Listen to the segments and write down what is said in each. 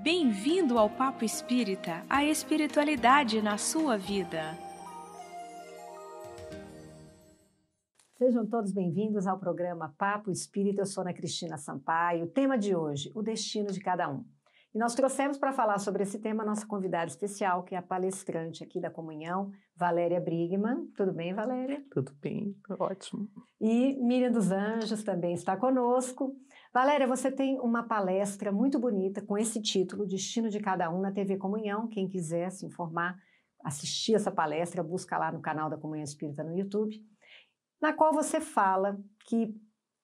Bem-vindo ao Papo Espírita, a espiritualidade na sua vida. Sejam todos bem-vindos ao programa Papo Espírita. Eu sou Ana Cristina Sampaio. O tema de hoje, o destino de cada um. E nós trouxemos para falar sobre esse tema a nossa convidada especial, que é a palestrante aqui da Comunhão, Valéria Brigman. Tudo bem, Valéria? Tudo bem, ótimo. E Miriam dos Anjos também está conosco. Valéria, você tem uma palestra muito bonita com esse título, Destino de Cada Um, na TV Comunhão. Quem quiser se informar, assistir essa palestra, busca lá no canal da Comunhão Espírita no YouTube, na qual você fala que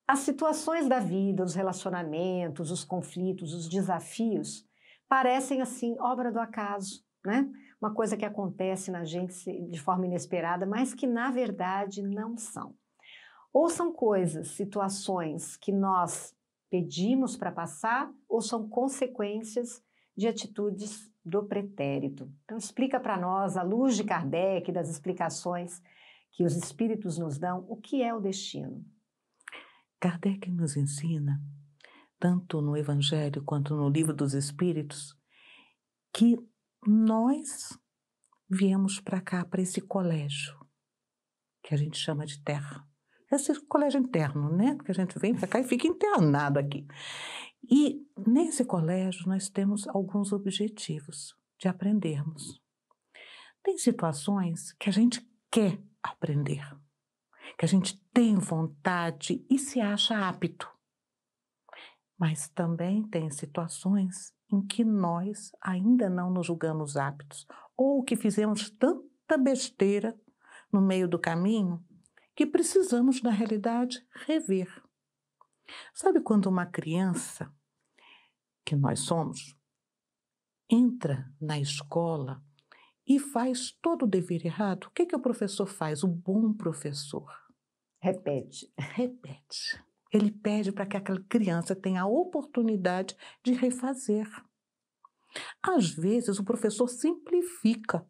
as situações da vida, os relacionamentos, os conflitos, os desafios, parecem assim obra do acaso, né? Uma coisa que acontece na gente de forma inesperada, mas que na verdade não são. Ou são coisas, situações que nós pedimos para passar ou são consequências de atitudes do pretérito. Então, explica para nós, à luz de Kardec, das explicações que os espíritos nos dão, o que é o destino. Kardec nos ensina, tanto no Evangelho quanto no Livro dos Espíritos, que nós viemos para cá, para esse colégio, que a gente chama de terra esse colégio interno, né? Porque a gente vem para cá e fica internado aqui. E nesse colégio nós temos alguns objetivos de aprendermos. Tem situações que a gente quer aprender, que a gente tem vontade e se acha apto. Mas também tem situações em que nós ainda não nos julgamos aptos ou que fizemos tanta besteira no meio do caminho que precisamos, na realidade, rever. Sabe quando uma criança, que nós somos, entra na escola e faz todo o dever errado, o que, é que o professor faz? O bom professor. Repete. Repete. Ele pede para que aquela criança tenha a oportunidade de refazer. Às vezes, o professor simplifica,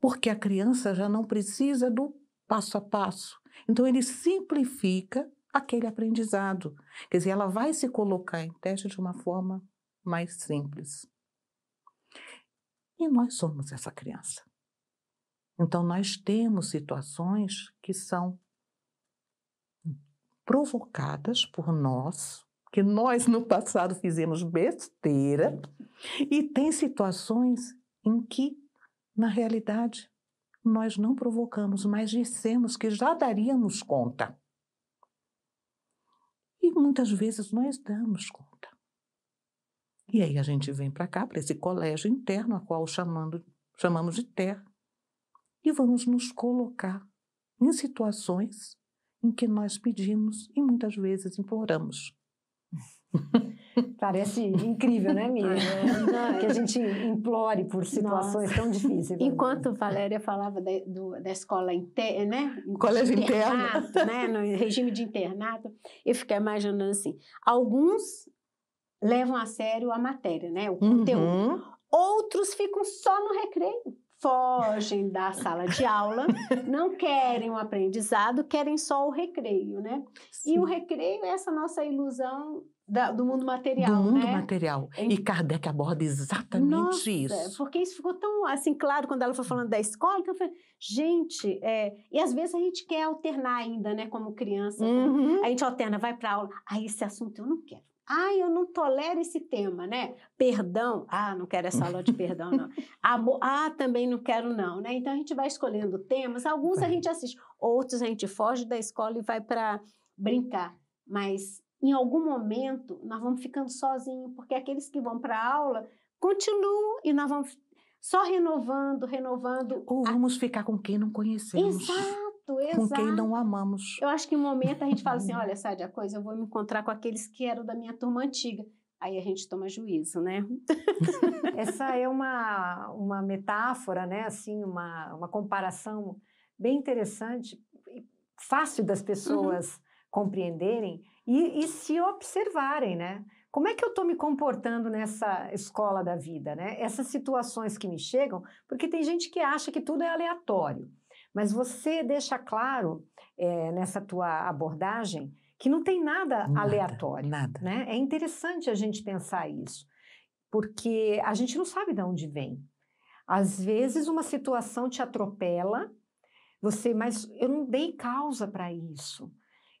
porque a criança já não precisa do passo a passo. Então, ele simplifica aquele aprendizado. Quer dizer, ela vai se colocar em teste de uma forma mais simples. E nós somos essa criança. Então, nós temos situações que são provocadas por nós, que nós no passado fizemos besteira, e tem situações em que, na realidade, nós não provocamos, mas dissemos que já daríamos conta. E muitas vezes nós damos conta. E aí a gente vem para cá, para esse colégio interno, a qual chamando, chamamos de terra, e vamos nos colocar em situações em que nós pedimos e muitas vezes imploramos. Parece incrível, né, Miriam? É. É, é. que a gente implore por situações Nossa. tão difíceis. Enquanto Valéria falava da, do, da escola interna, né? Colégio interno. né? No regime de internato, eu fiquei imaginando assim: alguns levam a sério a matéria, né? O uhum. conteúdo. Uhum. Outros ficam só no recreio fogem da sala de aula, não querem o um aprendizado, querem só o recreio, né? Sim. E o recreio é essa nossa ilusão da, do mundo material. Do mundo né? material. É... E Kardec aborda exatamente Nossa, é isso. Porque isso ficou tão assim claro quando ela foi falando da escola, que eu falei, gente, é... e às vezes a gente quer alternar ainda, né, como criança. Uhum. A gente alterna, vai para aula, ah, esse assunto eu não quero. Ah, eu não tolero esse tema, né? Perdão. Ah, não quero essa aula de perdão, não. Amor. Ah, também não quero, não, né? Então a gente vai escolhendo temas. Alguns a gente assiste, outros a gente foge da escola e vai para brincar. Mas em algum momento nós vamos ficando sozinhos, porque aqueles que vão para a aula continuam e nós vamos só renovando, renovando. Ou vamos a... ficar com quem não conhecemos. Exato, exato. Com quem não amamos. Eu acho que em um momento a gente fala assim: olha, sabe a coisa, eu vou me encontrar com aqueles que eram da minha turma antiga. Aí a gente toma juízo, né? Essa é uma, uma metáfora, né? Assim, uma, uma comparação bem interessante, fácil das uhum. pessoas uhum. compreenderem e, e se observarem, né? Como é que eu estou me comportando nessa escola da vida, né? Essas situações que me chegam, porque tem gente que acha que tudo é aleatório, mas você deixa claro é, nessa tua abordagem que não tem nada, nada aleatório, nada. Né? É interessante a gente pensar isso, porque a gente não sabe de onde vem. Às vezes uma situação te atropela, você, mas eu não dei causa para isso.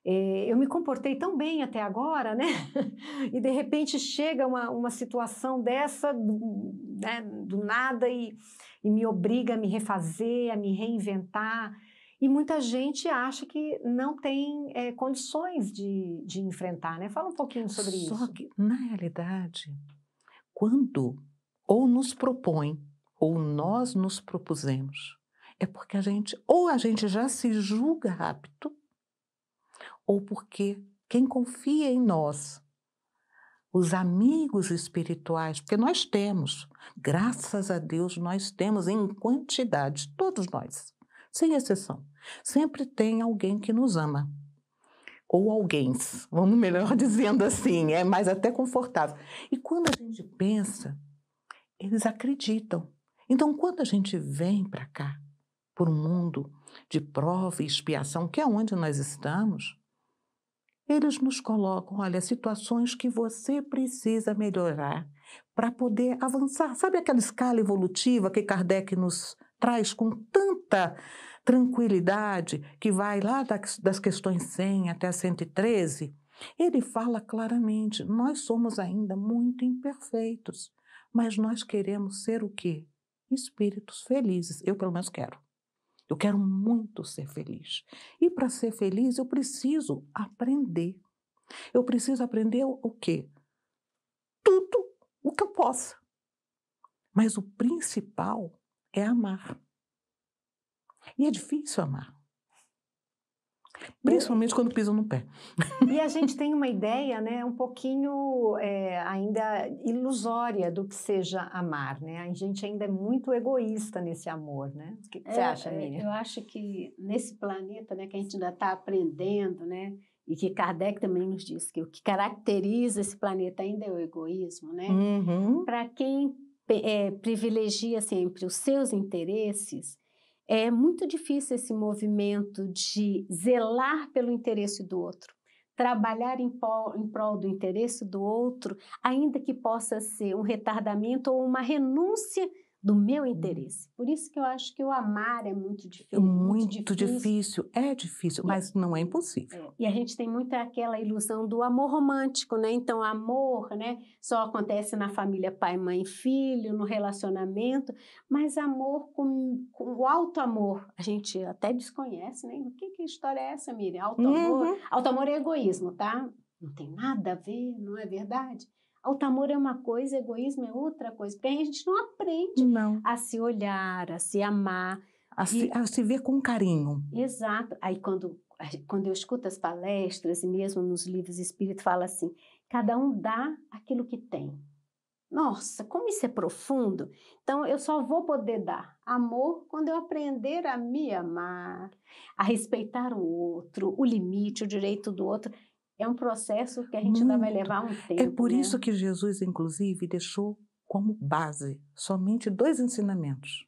Eh, eu me comportei tão bem até agora, né? E de repente chega uma, uma situação dessa do, né, do nada e, e me obriga a me refazer, a me reinventar. E muita gente acha que não tem é, condições de, de enfrentar, né? Fala um pouquinho sobre Só isso. Só que, na realidade, quando ou nos propõe ou nós nos propusemos, é porque a gente, ou a gente já se julga rápido, ou porque quem confia em nós, os amigos espirituais, porque nós temos, graças a Deus, nós temos em quantidade, todos nós, sem exceção. Sempre tem alguém que nos ama. Ou alguém, vamos melhor dizendo assim, é mais até confortável. E quando a gente pensa, eles acreditam. Então, quando a gente vem para cá, por um mundo de prova e expiação, que é onde nós estamos, eles nos colocam, olha, situações que você precisa melhorar para poder avançar. Sabe aquela escala evolutiva que Kardec nos traz com tanta tranquilidade, que vai lá das questões 100 até 113? Ele fala claramente: nós somos ainda muito imperfeitos, mas nós queremos ser o quê? Espíritos felizes. Eu, pelo menos, quero. Eu quero muito ser feliz. E para ser feliz, eu preciso aprender. Eu preciso aprender o quê? Tudo o que eu possa. Mas o principal é amar. E é difícil amar principalmente quando pisam no pé. E a gente tem uma ideia, né, um pouquinho é, ainda ilusória do que seja amar, né? A gente ainda é muito egoísta nesse amor, né? O que, que é, você acha, é, Miriam? Eu acho que nesse planeta, né, que a gente ainda está aprendendo, né, e que Kardec também nos disse que o que caracteriza esse planeta ainda é o egoísmo, né? Uhum. Para quem é, privilegia sempre os seus interesses, é muito difícil esse movimento de zelar pelo interesse do outro, trabalhar em, pol, em prol do interesse do outro, ainda que possa ser um retardamento ou uma renúncia do meu hum. interesse. Por isso que eu acho que o amar é muito difícil. É muito, muito difícil. difícil. é difícil, e, mas não é impossível. É. E a gente tem muito aquela ilusão do amor romântico, né? Então, amor, né, só acontece na família pai, mãe, filho, no relacionamento, mas amor com, com o alto amor, a gente até desconhece, né? O que que história é essa, Miriam? Alto uhum. amor, alto amor é egoísmo, tá? Não tem nada a ver, não é verdade? Altamor é uma coisa, egoísmo é outra coisa, porque a gente não aprende não. a se olhar, a se amar. A, e... se, a se ver com carinho. Exato. Aí quando, quando eu escuto as palestras e mesmo nos livros Espírito fala assim, cada um dá aquilo que tem. Nossa, como isso é profundo. Então eu só vou poder dar amor quando eu aprender a me amar, a respeitar o outro, o limite, o direito do outro é um processo que a gente Muito. ainda vai levar um é tempo. É por né? isso que Jesus, inclusive, deixou como base somente dois ensinamentos.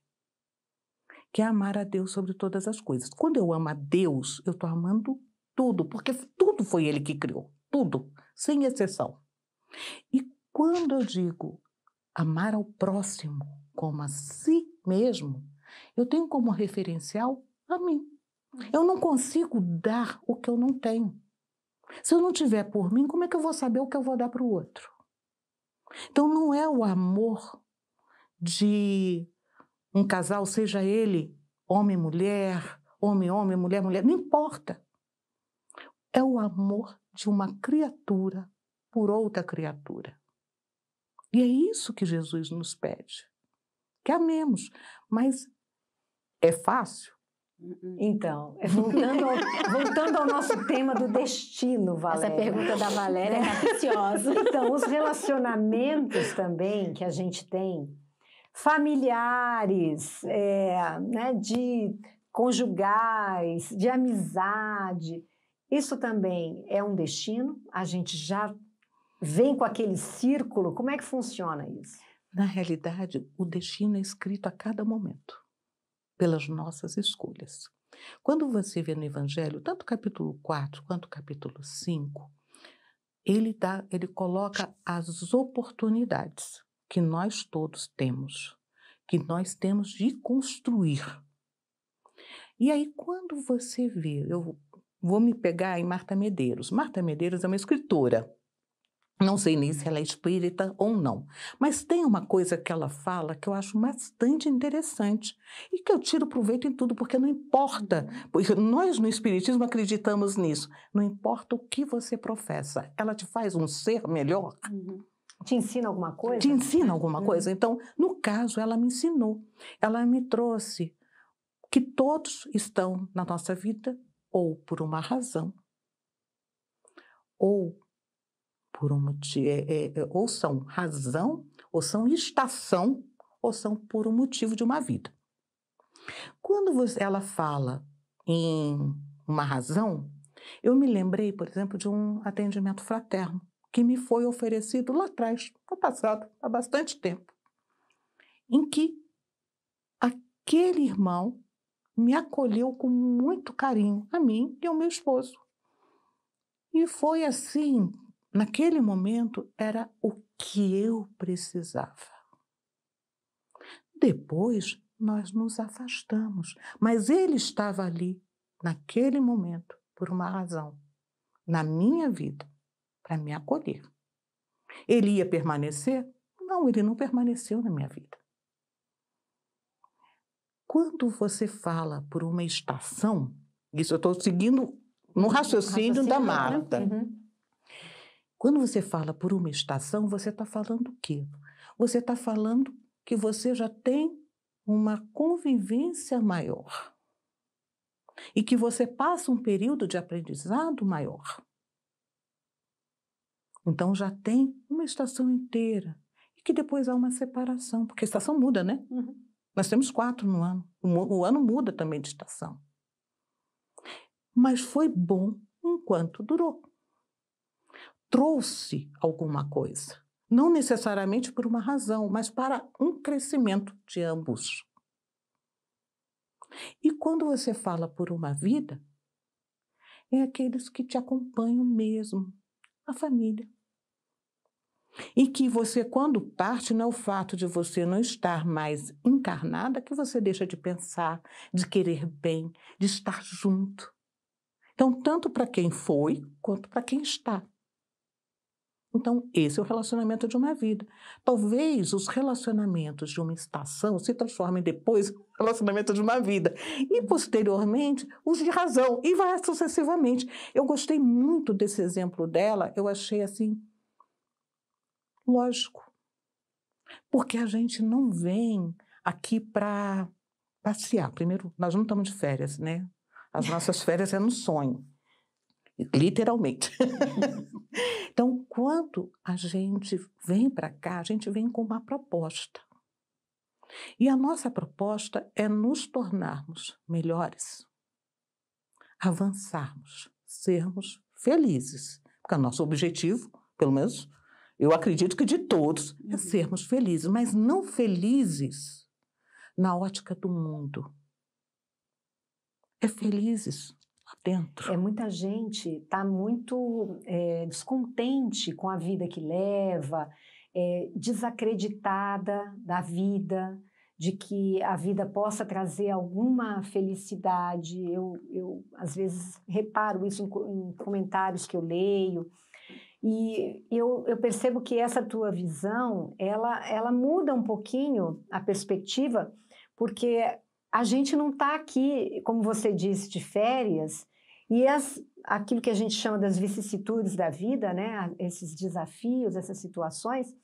Que é amar a Deus sobre todas as coisas. Quando eu amo a Deus, eu estou amando tudo, porque tudo foi Ele que criou, tudo, sem exceção. E quando eu digo amar ao próximo como a si mesmo, eu tenho como referencial a mim. Hum. Eu não consigo dar o que eu não tenho. Se eu não tiver por mim, como é que eu vou saber o que eu vou dar para o outro? Então não é o amor de um casal, seja ele homem, mulher, homem, homem, mulher, mulher, não importa. É o amor de uma criatura por outra criatura. E é isso que Jesus nos pede. Que amemos. Mas é fácil? Hum, hum. Então, voltando ao, voltando ao, nosso tema do destino, Valéria. Essa pergunta da Valéria é capciosa. Então, os relacionamentos também que a gente tem, familiares, é, né, de conjugais, de amizade, isso também é um destino? A gente já vem com aquele círculo? Como é que funciona isso? Na realidade, o destino é escrito a cada momento pelas nossas escolhas. Quando você vê no Evangelho, tanto capítulo 4 quanto capítulo 5, ele, dá, ele coloca as oportunidades que nós todos temos, que nós temos de construir. E aí, quando você vê, eu vou me pegar em Marta Medeiros. Marta Medeiros é uma escritora, não sei nem se ela é espírita ou não, mas tem uma coisa que ela fala que eu acho bastante interessante e que eu tiro proveito em tudo, porque não importa, porque nós no Espiritismo acreditamos nisso, não importa o que você professa, ela te faz um ser melhor. Uhum. Te ensina alguma coisa? Te ensina alguma uhum. coisa. Uhum. Então, no caso, ela me ensinou, ela me trouxe que todos estão na nossa vida ou por uma razão ou por um motivo, é, é, é, ou são razão, ou são estação, ou são por um motivo de uma vida. Quando você, ela fala em uma razão, eu me lembrei, por exemplo, de um atendimento fraterno que me foi oferecido lá atrás, no passado, há bastante tempo, em que aquele irmão me acolheu com muito carinho, a mim e ao meu esposo. E foi assim naquele momento era o que eu precisava. Depois nós nos afastamos, mas ele estava ali, naquele momento, por uma razão, na minha vida, para me acolher. Ele ia permanecer? Não, ele não permaneceu na minha vida. Quando você fala por uma estação, isso eu estou seguindo no raciocínio, uhum. raciocínio da né? Marta. Uhum. Quando você fala por uma estação, você está falando o quê? Você está falando que você já tem uma convivência maior e que você passa um período de aprendizado maior. Então já tem uma estação inteira e que depois há uma separação, porque a estação muda, né? Uhum. Nós temos quatro no ano. O ano muda também de estação. Mas foi bom enquanto durou trouxe alguma coisa. Não necessariamente por uma razão, mas para um crescimento de ambos. E quando você fala por uma vida, é aqueles que te acompanham mesmo, a família. E que você, quando parte, não é o fato de você não estar mais encarnada que você deixa de pensar, de querer bem, de estar junto. Então, tanto para quem foi, quanto para quem está. Então, esse é o relacionamento de uma vida. Talvez os relacionamentos de uma estação se transformem depois em relacionamento de uma vida e, posteriormente, os de razão, e vai sucessivamente. Eu gostei muito desse exemplo dela, eu achei assim. Lógico. Porque a gente não vem aqui para passear. Primeiro, nós não estamos de férias, né? As nossas férias é no sonho literalmente. então, quando a gente vem para cá, a gente vem com uma proposta. E a nossa proposta é nos tornarmos melhores, avançarmos, sermos felizes. Porque o nosso objetivo, pelo menos eu acredito que de todos, é uhum. sermos felizes, mas não felizes na ótica do mundo. É felizes dentro. É, muita gente está muito é, descontente com a vida que leva, é, desacreditada da vida, de que a vida possa trazer alguma felicidade. Eu, eu às vezes, reparo isso em, em comentários que eu leio. E eu, eu, percebo que essa tua visão, ela, ela muda um pouquinho a perspectiva, porque a gente não está aqui, como você disse, de férias, e as, aquilo que a gente chama das vicissitudes da vida, né, esses desafios, essas situações,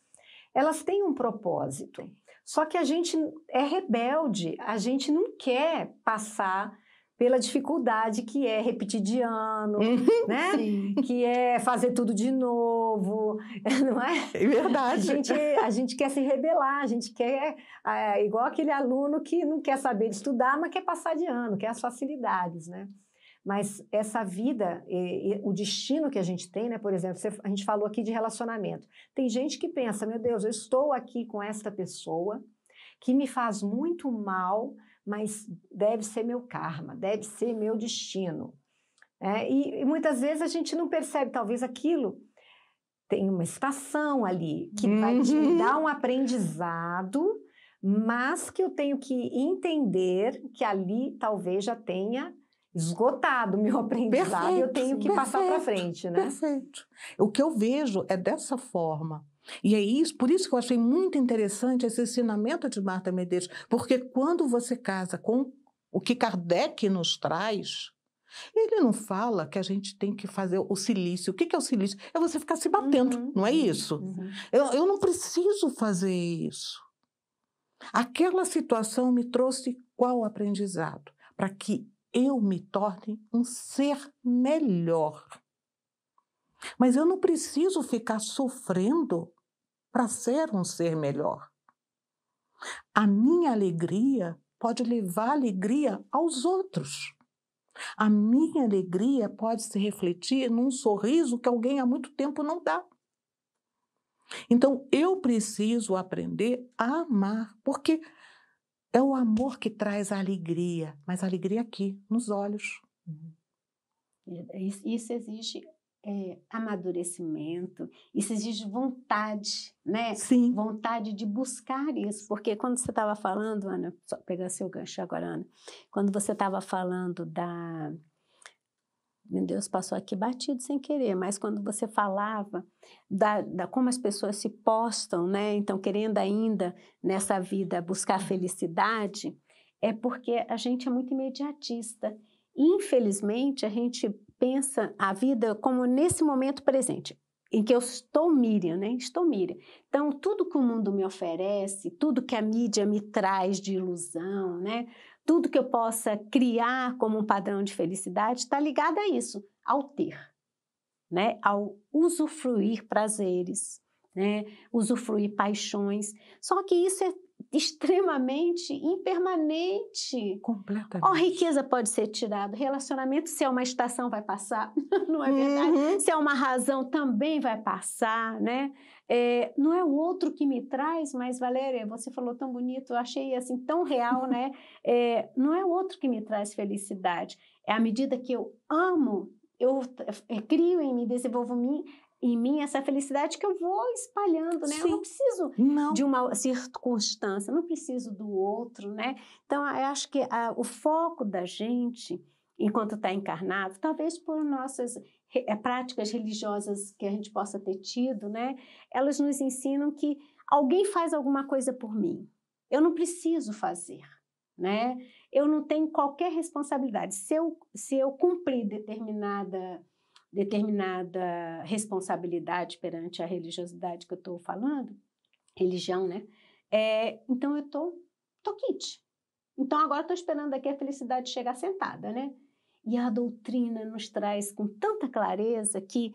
elas têm um propósito. Só que a gente é rebelde, a gente não quer passar pela dificuldade que é repetir de ano, né? Que é fazer tudo de novo, não é? É verdade. A gente, a gente quer se rebelar, a gente quer, é, igual aquele aluno que não quer saber estudar, mas quer passar de ano, quer as facilidades, né? Mas essa vida, e, e, o destino que a gente tem, né? Por exemplo, você, a gente falou aqui de relacionamento. Tem gente que pensa, meu Deus, eu estou aqui com esta pessoa que me faz muito mal, mas deve ser meu karma, deve ser meu destino. É, e, e muitas vezes a gente não percebe, talvez aquilo tem uma estação ali que uhum. vai te uhum. dar um aprendizado, mas que eu tenho que entender que ali talvez já tenha esgotado meu aprendizado, perfeito, eu tenho que perfeito, passar para frente, né? Perfeito. O que eu vejo é dessa forma. E é isso, por isso que eu achei muito interessante esse ensinamento de Marta Medeiros, porque quando você casa com o que Kardec nos traz, ele não fala que a gente tem que fazer o silício. O que é o silício? É você ficar se batendo, uhum, não é uhum, isso? Uhum. Eu, eu não preciso fazer isso. Aquela situação me trouxe qual aprendizado? Para que eu me torne um ser melhor. Mas eu não preciso ficar sofrendo para ser um ser melhor. A minha alegria pode levar alegria aos outros. A minha alegria pode se refletir num sorriso que alguém há muito tempo não dá. Então eu preciso aprender a amar, porque é o amor que traz a alegria, mas a alegria aqui, nos olhos. Uhum. É, é isso exige é, amadurecimento, isso exige vontade, né? Sim. Vontade de buscar isso, porque quando você estava falando, Ana, só pegar seu gancho agora, Ana, quando você estava falando da meu Deus, passou aqui batido sem querer, mas quando você falava da, da, como as pessoas se postam, né? Então, querendo ainda nessa vida buscar felicidade, é porque a gente é muito imediatista. Infelizmente, a gente pensa a vida como nesse momento presente, em que eu estou Miriam, né? Estou Miriam. Então, tudo que o mundo me oferece, tudo que a mídia me traz de ilusão, né? Tudo que eu possa criar como um padrão de felicidade está ligado a isso, ao ter, né? ao usufruir prazeres, né? usufruir paixões. Só que isso é extremamente impermanente. Completamente. Ó, riqueza pode ser tirada, relacionamento, se é uma estação, vai passar, não é verdade? Uhum. Se é uma razão, também vai passar, né? É, não é o outro que me traz, mas Valéria, você falou tão bonito, eu achei assim tão real, né? É, não é o outro que me traz felicidade. É à medida que eu amo, eu, eu eh, crio em mim, desenvolvo mim, em mim essa felicidade que eu vou espalhando, né? Sim. Eu não preciso não. de uma circunstância, não preciso do outro, né? Então, eu acho que a, o foco da gente, enquanto está encarnado, talvez por nossas eh, práticas religiosas que a gente possa ter tido, né? Elas nos ensinam que alguém faz alguma coisa por mim. Eu não preciso fazer, né? Eu não tenho qualquer responsabilidade. Se eu, se eu cumprir determinada determinada responsabilidade perante a religiosidade que eu estou falando, religião, né? É, então eu tô, tô quente. Então agora estou esperando aqui a felicidade chegar sentada, né? E a doutrina nos traz com tanta clareza que,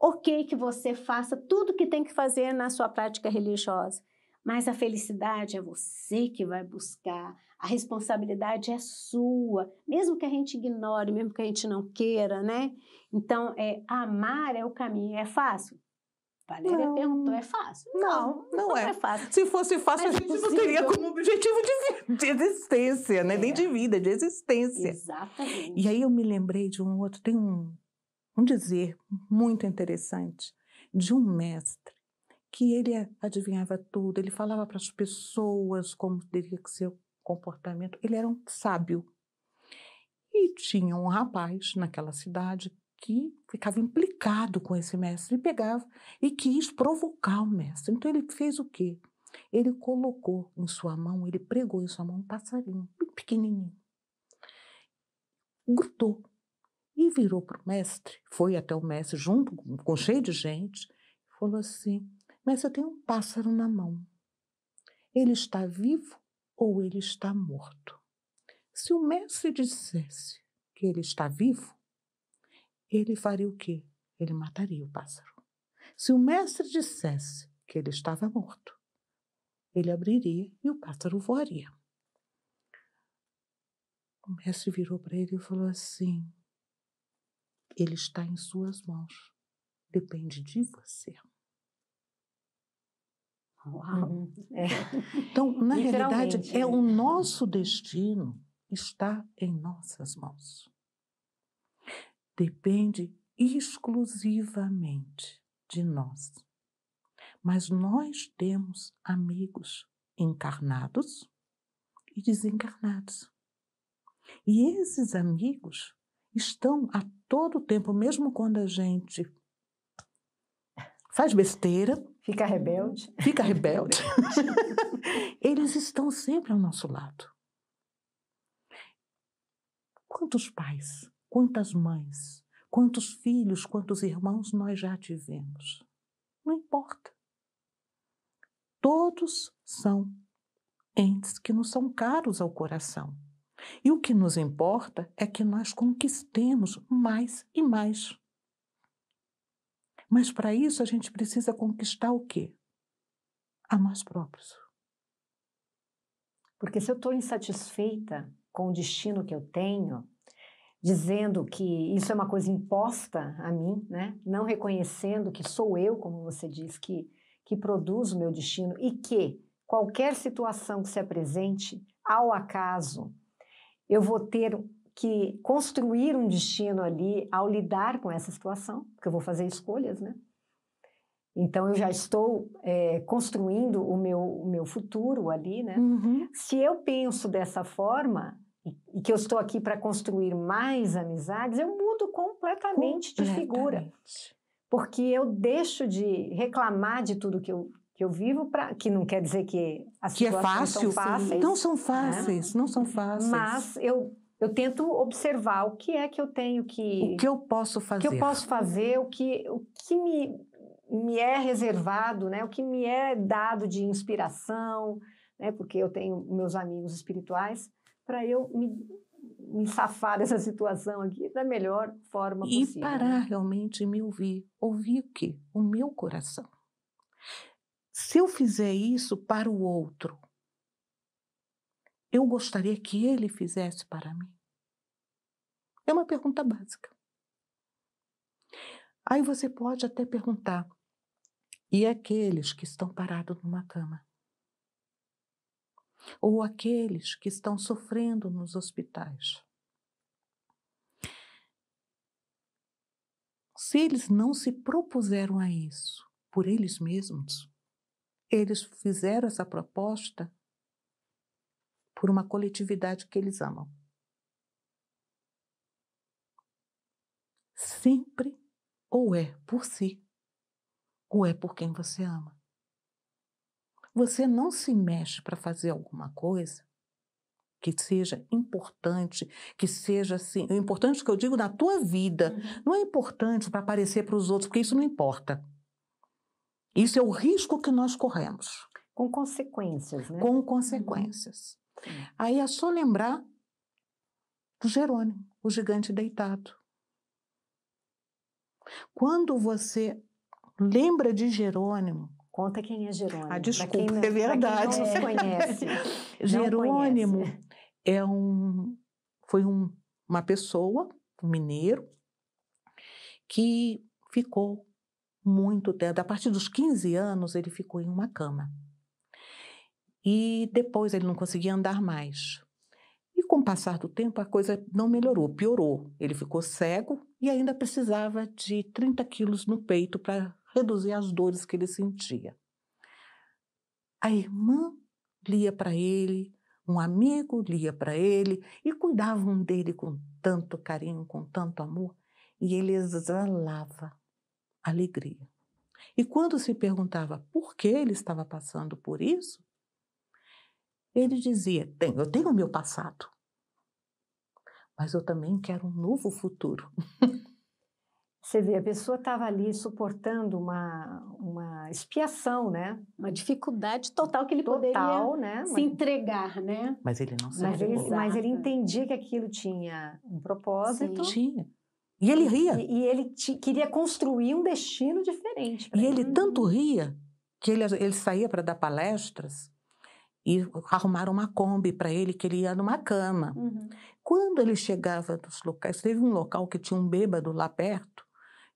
ok, que você faça tudo que tem que fazer na sua prática religiosa, mas a felicidade é você que vai buscar, a responsabilidade é sua, mesmo que a gente ignore, mesmo que a gente não queira, né? Então, é, amar é o caminho, é fácil? Valéria não. perguntou, é fácil? Não, não, não é. é. fácil. Se fosse fácil, Mas a gente possível. não teria como objetivo de, de existência, né? nem de é. vida, de existência. Exatamente. E aí eu me lembrei de um outro, tem um, um dizer muito interessante de um mestre que ele adivinhava tudo, ele falava para as pessoas como teria que ser o comportamento, ele era um sábio. E tinha um rapaz naquela cidade que ficava implicado com esse mestre e pegava e quis provocar o mestre. Então ele fez o quê? Ele colocou em sua mão, ele pregou em sua mão um passarinho pequenininho. Grudou e virou para o mestre, foi até o mestre junto com, com cheio de gente, e falou assim: "Mestre, eu tenho um pássaro na mão. Ele está vivo ou ele está morto?" Se o mestre dissesse que ele está vivo, ele faria o quê? Ele mataria o pássaro. Se o mestre dissesse que ele estava morto, ele abriria e o pássaro voaria. O mestre virou para ele e falou assim: Ele está em suas mãos, depende de você. Uau! Uhum. É. Então, na realidade, é o né? nosso destino está em nossas mãos depende exclusivamente de nós. Mas nós temos amigos encarnados e desencarnados. E esses amigos estão a todo tempo, mesmo quando a gente faz besteira. Fica rebelde. Fica rebelde. eles estão sempre ao nosso lado. Quantos pais Quantas mães, quantos filhos, quantos irmãos nós já tivemos? Não importa. Todos são entes que nos são caros ao coração. E o que nos importa é que nós conquistemos mais e mais. Mas para isso a gente precisa conquistar o quê? A nós próprios. Porque se eu estou insatisfeita com o destino que eu tenho, dizendo que isso é uma coisa imposta a mim, né? não reconhecendo que sou eu, como você diz, que, que produz o meu destino e que qualquer situação que se apresente, ao acaso, eu vou ter que construir um destino ali ao lidar com essa situação, porque eu vou fazer escolhas, né? Então eu já estou é, construindo o meu, o meu futuro ali, né? Uhum. Se eu penso dessa forma, e que eu estou aqui para construir mais amizades, eu mudo completamente, completamente, de figura. Porque eu deixo de reclamar de tudo que eu, que eu vivo, pra, que não quer dizer que as que é situações é fácil, são fáceis. Não são né? fáceis, né? não são fáceis. Mas eu, eu tento observar o que é que eu tenho que... O que eu posso fazer. O que eu posso fazer, o que, o que me, me é reservado, né? o que me é dado de inspiração, né? porque eu tenho meus amigos espirituais para eu me, me safar dessa situação aqui da melhor forma e possível. E parar realmente e me ouvir. Ouvir o quê? O meu coração. Se eu fizer isso para o outro, eu gostaria que ele fizesse para mim? É uma pergunta básica. Aí você pode até perguntar: e aqueles que estão parados numa cama? ou aqueles que estão sofrendo nos hospitais. Se eles não se propuseram a isso por eles mesmos, eles fizeram essa proposta por uma coletividade que eles amam. Sempre ou é por si, ou é por quem você ama você não se mexe para fazer alguma coisa que seja importante, que seja assim, o importante que eu digo na tua vida, uhum. não é importante para aparecer para os outros, porque isso não importa. Isso é o risco que nós corremos. Com consequências, né? Com uhum. consequências. Uhum. Aí é só lembrar do Jerônimo, o gigante deitado. Quando você lembra de Jerônimo, Conta quem é Jerônimo. Ah, desculpa, é verdade. Quem não conhece. Jerônimo conhece. é um, foi um, uma pessoa, um mineiro, que ficou muito tempo. A partir dos 15 anos, ele ficou em uma cama. E depois ele não conseguia andar mais. E com o passar do tempo, a coisa não melhorou, piorou. Ele ficou cego e ainda precisava de 30 quilos no peito para reduzir as dores que ele sentia. A irmã lia para ele, um amigo lia para ele e cuidavam dele com tanto carinho, com tanto amor, e ele exalava alegria. E quando se perguntava por que ele estava passando por isso, ele dizia: Eu tenho o meu passado, mas eu também quero um novo futuro. Você vê, a pessoa estava ali suportando uma, uma expiação, né? Uma dificuldade total que ele total, poderia né? se entregar, né? Mas ele não se mas ele, mas ele entendia que aquilo tinha um propósito. Sim. Tinha. E ele ria. E, e ele queria construir um destino diferente. E ele. ele tanto uhum. ria que ele, ele saía para dar palestras e arrumaram uma Kombi para ele, que ele ia numa cama. Uhum. Quando ele chegava nos locais, teve um local que tinha um bêbado lá perto,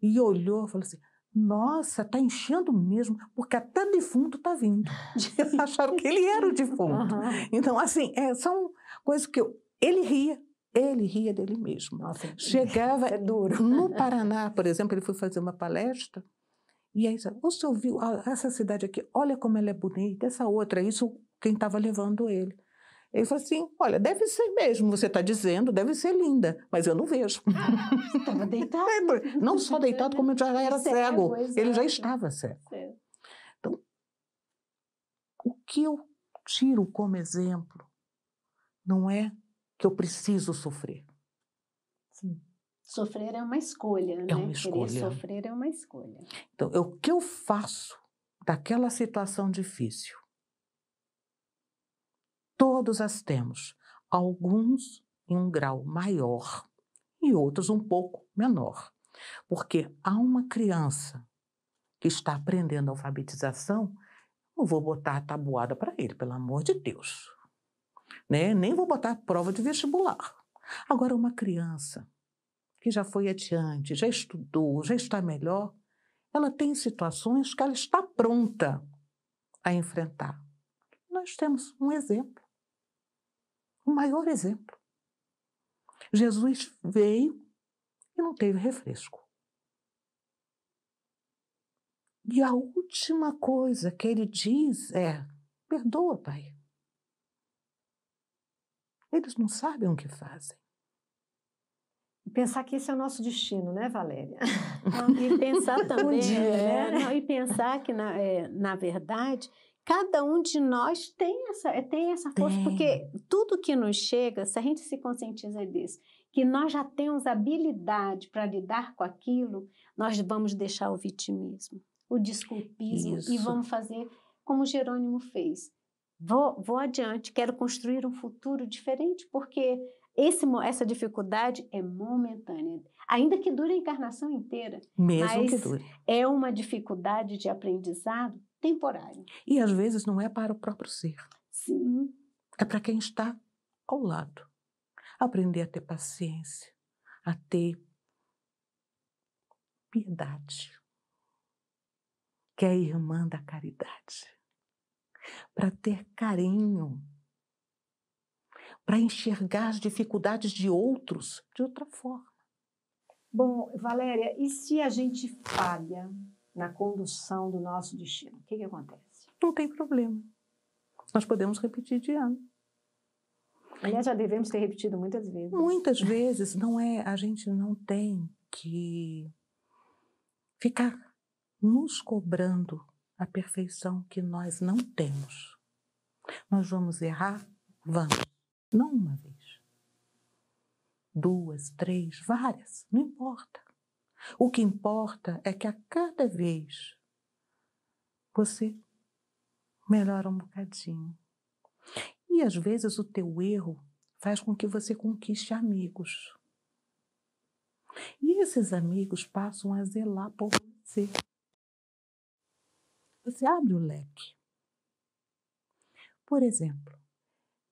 e olhou e falou assim: nossa, tá enchendo mesmo, porque até defunto tá vindo. Eles acharam que ele era o defunto. Uhum. Então, assim, é, são coisas que eu, ele ria, ele ria dele mesmo. Nossa, Chegava é duro. no é. Paraná, por exemplo, ele foi fazer uma palestra e aí, você ouviu ah, essa cidade aqui? Olha como ela é bonita, essa outra, isso quem estava levando ele. Ele falou assim: Olha, deve ser mesmo, você está dizendo, deve ser linda, mas eu não vejo. Estava ah, deitado. É, não só deitado, como eu já era cego. cego. É, Ele já é. estava cego. cego. Então, o que eu tiro como exemplo não é que eu preciso sofrer. Sim. Sofrer é uma escolha, né? É uma escolha. Querer sofrer é uma escolha. Então, o que eu faço daquela situação difícil? Todos as temos, alguns em um grau maior e outros um pouco menor. Porque há uma criança que está aprendendo a alfabetização, não vou botar a tabuada para ele, pelo amor de Deus. Né? Nem vou botar prova de vestibular. Agora, uma criança que já foi adiante, já estudou, já está melhor, ela tem situações que ela está pronta a enfrentar. Nós temos um exemplo o maior exemplo. Jesus veio e não teve refresco. E a última coisa que ele diz é: perdoa, Pai. Eles não sabem o que fazem. Pensar que esse é o nosso destino, né, Valéria? e pensar também, um dia, né? É? Não, e pensar que na, é, na verdade cada um de nós tem essa, eh, tem essa força, tem. porque tudo que nos chega, se a gente se conscientiza disso, que nós já temos habilidade para lidar com aquilo, nós vamos deixar o vitimismo, o desculpismo Isso. e vamos fazer como Jerônimo fez. Vou, vou adiante, quero construir um futuro diferente, porque esse, essa dificuldade é momentânea, ainda que dure a encarnação inteira. Mesmo que dure. É uma dificuldade de aprendizado temporário. E às vezes não é para o próprio ser. Sim. É para quem está ao lado. Aprender a ter paciência, a ter piedade, que é a irmã da caridade. Para ter carinho, para enxergar as dificuldades de outros de outra forma. Bom, Valéria, e se a gente falha? na condução do nosso destino? O que, que acontece? Não tem problema. Nós podemos repetir de ano. Aliás, já devemos ter repetido muitas vezes. Muitas vezes, não é? A gente não tem que ficar nos cobrando a perfeição que nós não temos. Nós vamos errar? Vamos. Não uma vez. Duas, três, várias, não importa. O que importa é que a cada vez você melhora um bocadinho. E às vezes o teu erro faz com que você conquiste amigos. E esses amigos passam a zelar por você. Você abre o leque. Por exemplo,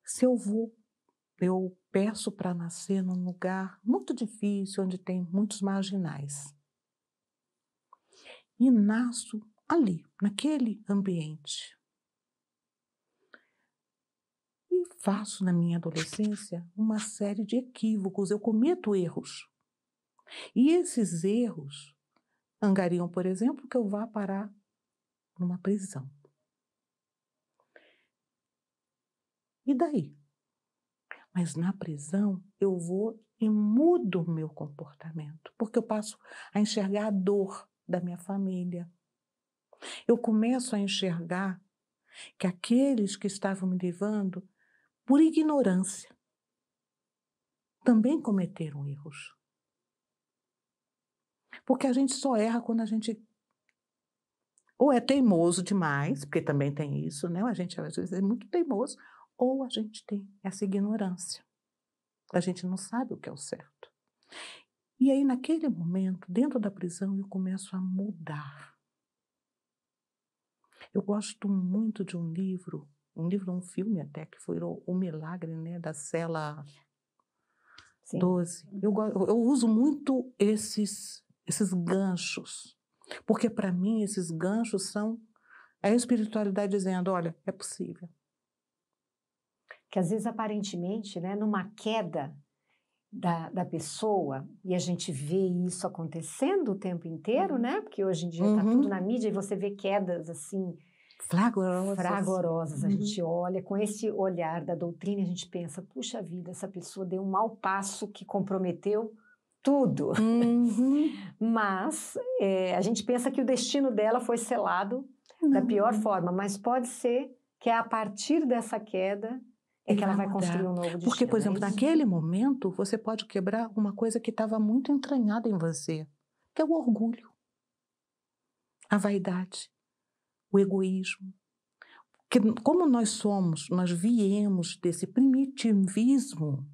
se eu vou, eu peço para nascer num lugar muito difícil, onde tem muitos marginais. E nasço ali, naquele ambiente. E faço na minha adolescência uma série de equívocos, eu cometo erros. E esses erros angariam, por exemplo, que eu vá parar numa prisão. E daí? Mas na prisão eu vou e mudo o meu comportamento, porque eu passo a enxergar a dor da minha família. Eu começo a enxergar que aqueles que estavam me levando, por ignorância, também cometeram erros. Porque a gente só erra quando a gente ou é teimoso demais, porque também tem isso, né? A gente às vezes é muito teimoso, ou a gente tem essa ignorância. A gente não sabe o que é o certo. E aí, naquele momento, dentro da prisão, eu começo a mudar. Eu gosto muito de um livro, um livro, um filme até, que foi O Milagre né, da Cela Sim. 12. Eu, uhum. eu uso muito esses, esses ganchos, porque para mim esses ganchos são é a espiritualidade dizendo: olha, é possível que às vezes aparentemente, né, numa queda da, da pessoa, e a gente vê isso acontecendo o tempo inteiro, né? Porque hoje em dia está uhum. tudo na mídia e você vê quedas assim. Fragorosas. Fragorosas. Uhum. A gente uhum. olha com esse olhar da doutrina, a gente pensa: puxa vida, essa pessoa deu um mau passo que comprometeu tudo. Uhum. mas é, a gente pensa que o destino dela foi selado Não. da pior forma, mas pode ser que é a partir dessa queda é que ela vai construir um novo destino. Porque, por é exemplo, é naquele momento, você pode quebrar uma coisa que estava muito entranhada em você, que é o orgulho, a vaidade, o egoísmo. Que, como nós somos, nós viemos desse primitivismo,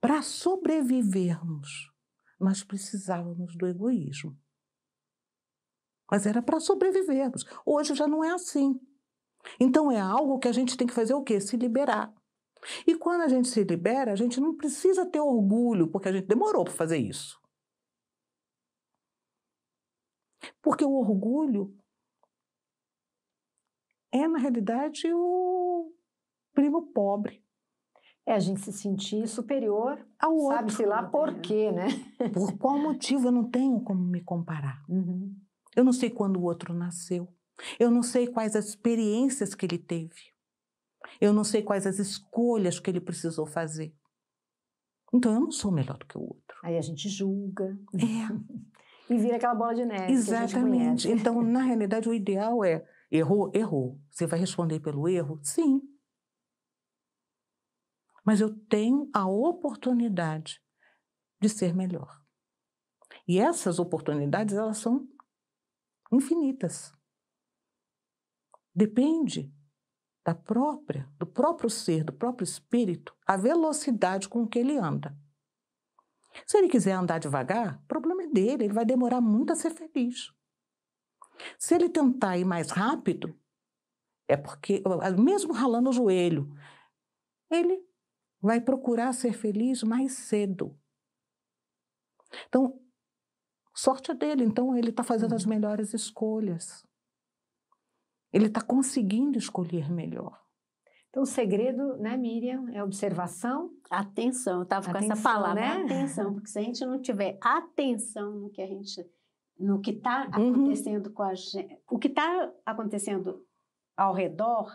para sobrevivermos, nós precisávamos do egoísmo. Mas era para sobrevivermos. Hoje já não é assim. Então é algo que a gente tem que fazer o quê? Se liberar. E quando a gente se libera, a gente não precisa ter orgulho, porque a gente demorou para fazer isso. Porque o orgulho é, na realidade, o primo pobre. É a gente se sentir superior ao outro. Sabe-se lá por é. quê, né? Por qual motivo? Eu não tenho como me comparar. Uhum. Eu não sei quando o outro nasceu. Eu não sei quais as experiências que ele teve. Eu não sei quais as escolhas que ele precisou fazer. Então eu não sou melhor do que o outro. Aí a gente julga. É. e vira aquela bola de neve. Exatamente. então, na realidade, o ideal é: errou, errou. Você vai responder pelo erro? Sim. Mas eu tenho a oportunidade de ser melhor. E essas oportunidades, elas são infinitas. Depende da própria, do próprio ser, do próprio espírito, a velocidade com que ele anda. Se ele quiser andar devagar, o problema é dele, ele vai demorar muito a ser feliz. Se ele tentar ir mais rápido, é porque, ah, mesmo ralando o joelho, ele vai procurar ser feliz mais cedo. Então, sorte é dele, então ele está fazendo as uhum. melhores escolhas. Ele está conseguindo escolher melhor. Então, o segredo, né, Miriam, é observação. Atenção, eu estava com essa palavra, né? atenção, porque se a gente não tiver atenção no que a gente, no que está uhum. acontecendo uhum. com a gente, o que está acontecendo ao redor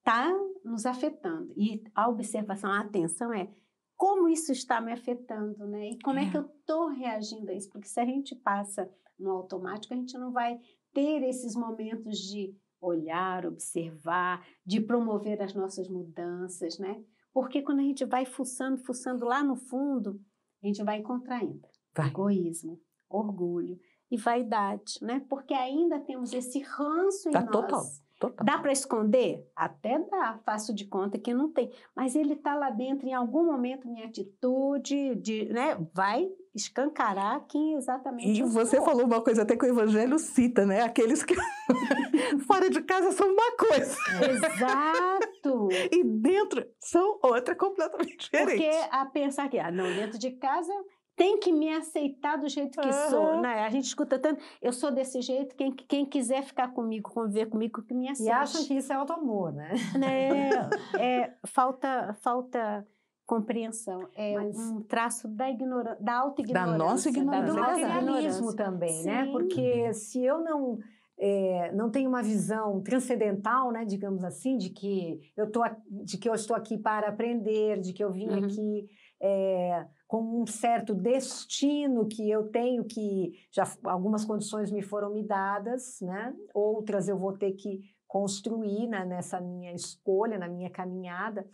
está nos afetando. E a observação, a atenção é como isso está me afetando, né? E como é, é que eu estou reagindo a isso? Porque se a gente passa no automático, a gente não vai ter esses momentos de olhar, observar, de promover as nossas mudanças, né? Porque quando a gente vai fuçando, fuçando lá no fundo, a gente vai encontrar ainda vai. egoísmo, orgulho e vaidade, né? Porque ainda temos esse ranço tá em total, nós. Total. Dá para esconder? Até dá, faço de conta que não tem, mas ele está lá dentro em algum momento minha atitude de, né, vai escancarar quem exatamente. E você falou uma coisa até que o Evangelho cita, né? Aqueles que fora de casa são uma coisa. Exato! e dentro são outra completamente diferente. Porque a pensar que, ah, não, dentro de casa tem que me aceitar do jeito que uhum. sou, né? A gente escuta tanto, eu sou desse jeito, quem, quem quiser ficar comigo, conviver comigo, que me aceite. E acham que isso é auto-amor, né? né? É, falta, falta Compreensão é Mas, um traço da, ignorância da auto-ignorância. Da nossa ignorância. do é materialismo também, né? Sim. né? Porque se eu não, é, não tenho uma visão transcendental, né, digamos assim, de que, eu tô, de que eu estou aqui para aprender, de que eu vim uhum. aqui é, com um certo destino que eu tenho, que já algumas condições me foram me dadas, né? outras eu vou ter que construir né, nessa minha escolha, na minha caminhada.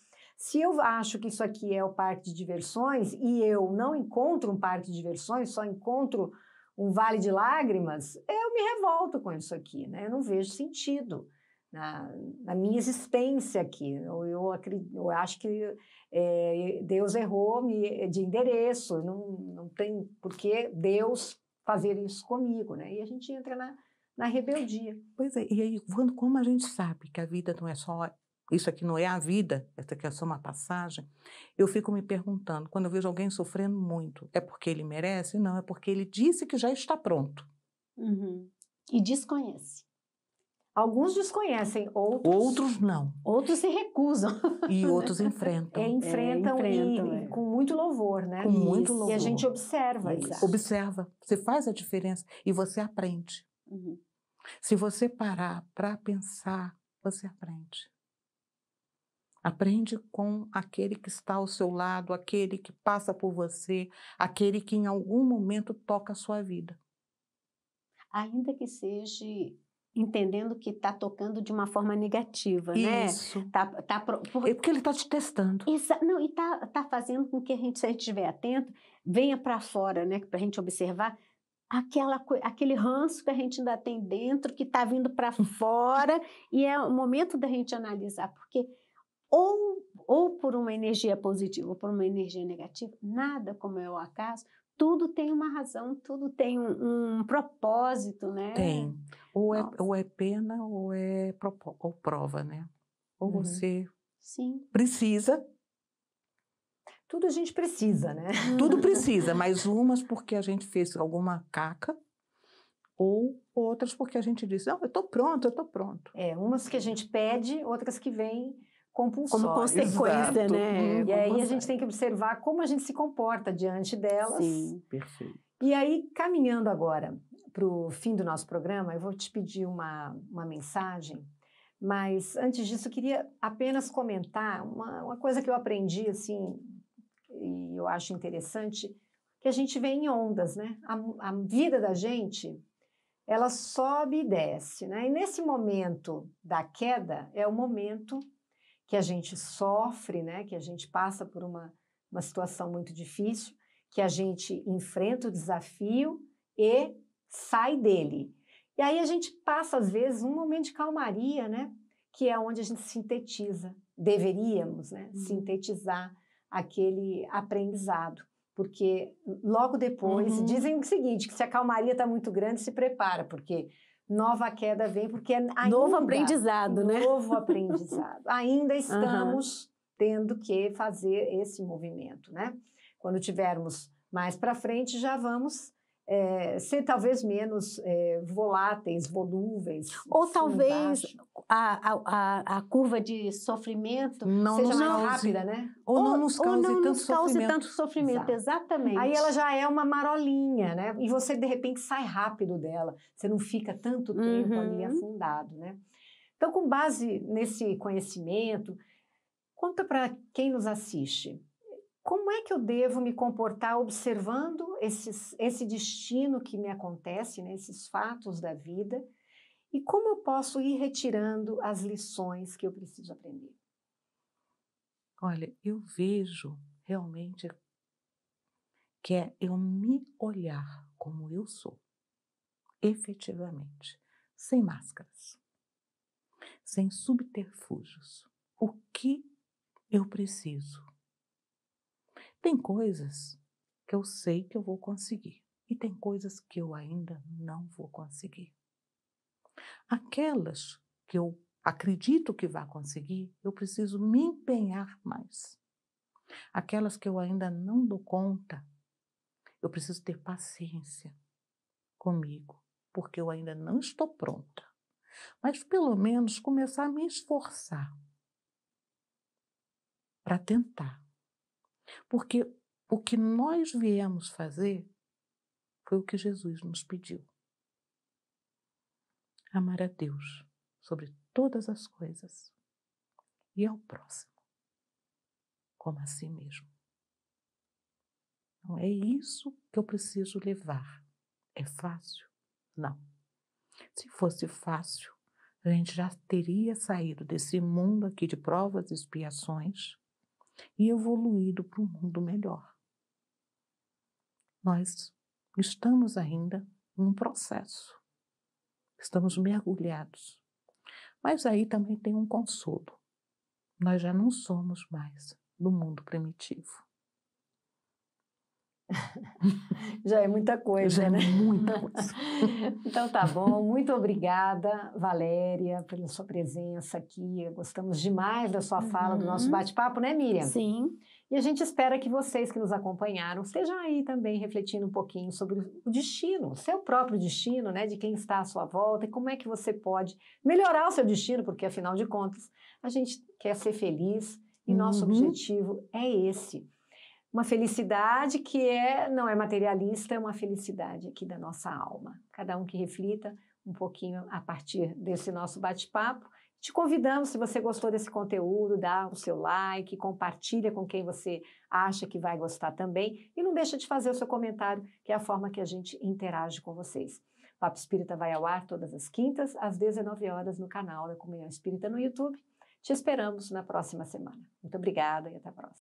Se eu acho que isso aqui é o parque de diversões e eu não encontro um parque de diversões, só encontro um vale de lágrimas, eu me revolto com isso aqui, né? Eu não vejo sentido na, na minha existência aqui. Eu, eu, eu acho que é, Deus errou me eh, de endereço, não, não tem por que Deus fazer isso comigo, né? E a gente entra na, na rebeldia. Pois é, e aí, quando, como a gente sabe que a vida não é só isso aqui não é a vida, essa aqui é só uma passagem. Eu fico me perguntando, quando eu vejo alguém sofrendo muito, é porque ele merece? Não, é porque ele disse que já está pronto. Uhum. E desconhece. Alguns desconhecem, outros. Outros não. Outros se recusam. E outros enfrentam. É, enfrentam, é, enfrentam e, é. com muito louvor, né? Com isso. muito louvor. E a gente observa isso. Observa. Você faz a diferença e você aprende. Uhum. Se você parar para pensar, você aprende. Aprende com aquele que está ao seu lado, aquele que passa por você, aquele que em algum momento toca a sua vida. Ainda que seja entendendo que está tocando de uma forma negativa, né? Isso. né? Tá, tá pro, por... É porque ele está te testando. Isso, não, e está tá fazendo com que a gente, se a gente estiver atento, venha para fora, né? Para a gente observar aquela aquele ranço que a gente ainda tem dentro, que está vindo para fora, e é o momento da gente analisar, porque ou, ou por uma energia positiva ou por uma energia negativa, nada como é o acaso, tudo tem uma razão, tudo tem um, um propósito, né? Tem. Ou é, ou é pena ou é ou prova, né? Ou uhum. você Sim. precisa. Tudo a gente precisa, né? Tudo precisa, mas umas porque a gente fez alguma caca ou outras porque a gente diz, não, eu estou pronto, eu estou pronto. É, umas que a gente pede, outras que vêm compulsórias. Como consequência, Exato. né? Uhum, e aí a gente tem que observar como a gente se comporta diante delas. Sim, perfeito. E aí, caminhando agora para o fim do nosso programa, eu vou te pedir uma, uma mensagem, mas antes disso, eu queria apenas comentar uma, uma coisa que eu aprendi, assim, e eu acho interessante, que a gente vem em ondas, né? A, a vida da gente, ela sobe e desce, né? E nesse momento da queda é o momento que a gente sofre, né, que a gente passa por uma, uma situação muito difícil, que a gente enfrenta o desafio e sai dele. E aí a gente passa, às vezes, um momento de calmaria, né, que é onde a gente sintetiza, deveríamos né, uhum. sintetizar aquele aprendizado. Porque logo depois uhum. dizem o seguinte: que se a calmaria está muito grande, se prepara, porque nova queda vem, porque é ainda... Novo aprendizado, né? Novo aprendizado. Ainda estamos uhum. tendo que fazer esse movimento, né? Quando tivermos mais para frente, já vamos é, ser talvez menos é, voláteis, volúveis. Ou talvez a, a, a, curva de sofrimento não seja mais cause, rápida, né? Ou, ou, não nos cause, ou não tanto, nos cause sofrimento. tanto sofrimento. Exato. Exatamente. Aí ela já é uma marolinha, né? E você, de repente, sai rápido dela. Você não fica tanto tempo uhum. ali afundado, né? Então, com base nesse conhecimento, conta para quem nos assiste. Como é que eu devo me comportar observando esses, esse destino que me acontece, né, esses fatos da vida, e como eu posso ir retirando as lições que eu preciso aprender? Olha, eu vejo realmente que é eu me olhar como eu sou, efetivamente, sem máscaras, sem subterfúgios. O que eu preciso? Tem coisas que eu sei que eu vou conseguir e tem coisas que eu ainda não vou conseguir. Aquelas que eu acredito que vá conseguir, eu preciso me empenhar mais. Aquelas que eu ainda não dou conta, eu preciso ter paciência comigo, porque eu ainda não estou pronta. Mas pelo menos começar a me esforçar para tentar porque o que nós viemos fazer foi o que Jesus nos pediu: amar a Deus sobre todas as coisas e ao próximo como a si mesmo. Então, é isso que eu preciso levar. É fácil? Não. Se fosse fácil, a gente já teria saído desse mundo aqui de provas e expiações e evoluído para um mundo melhor. Nós estamos ainda num processo, estamos mergulhados. Mas aí também tem um consolo: nós já não somos mais do mundo primitivo. Já é muita coisa, Já é né? É muita coisa. então tá bom, muito obrigada, Valéria, pela sua presença aqui. Gostamos demais da sua fala, uhum. do nosso uhum. bate-papo, né, Miriam? Sim. E a gente espera que vocês que nos acompanharam estejam aí também refletindo um pouquinho sobre o destino, o seu próprio destino, né, de quem está à sua volta e como é que você pode melhorar o seu destino, porque afinal de contas, a gente quer ser feliz e uhum. nosso objetivo é esse uma felicidade que é não é materialista, é uma felicidade aqui da nossa alma. Cada um que reflita um pouquinho a partir desse nosso bate-papo. Te convidamos, se você gostou desse conteúdo, dá o seu like, compartilha com quem você acha que vai gostar também e não deixa de fazer o seu comentário, que é a forma que a gente interage com vocês. O Papo Espírita vai ao ar todas as quintas, às 19 horas no canal da Comunhão Espírita no YouTube. Te esperamos na próxima semana. Muito obrigada e até a próxima.